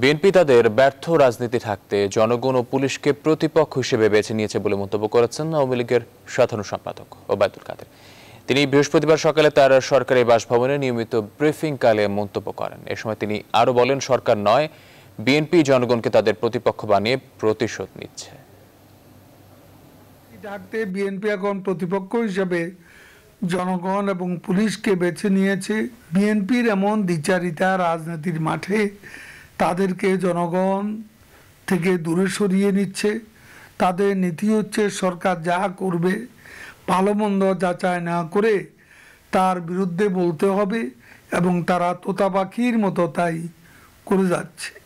BNP তাদের ব্যর্থ রাজনীতি থাকতে জনগণ ও পুলিশকে প্রতিপক্ষ হিসেবে বেছে নিয়েছে বলে মন্তব্য করেছেন আওয়ামী লীগের সাধারণ সম্পাদক ওবায়দুল কাদের তিনি বৃহস্পতিবার সকালে তার সরকারি বাসভবনে নিয়মিত ব্রিফিং কালে মন্তব্য করেন এ সময় তিনি আরও বলেন সরকার নয় বিএনপি জনগণকে তাদের প্রতিপক্ষ বানিয়ে প্রতিশোধ নিচ্ছে ডাকতে বিএনপি এখন প্রতিপক্ষ হিসেবে জনগণ এবং পুলিশকে বেছে নিয়েছে বিএনপির এমন দ্বিচারিতা রাজনীতির মাঠে তাদেরকে জনগণ থেকে দূরে সরিয়ে নিচ্ছে তাদের নীতি হচ্ছে সরকার যা করবে ভালো মন্দ যাচাই না করে তার বিরুদ্ধে বলতে হবে এবং তারা তোতা পাখির মতো তাই করে যাচ্ছে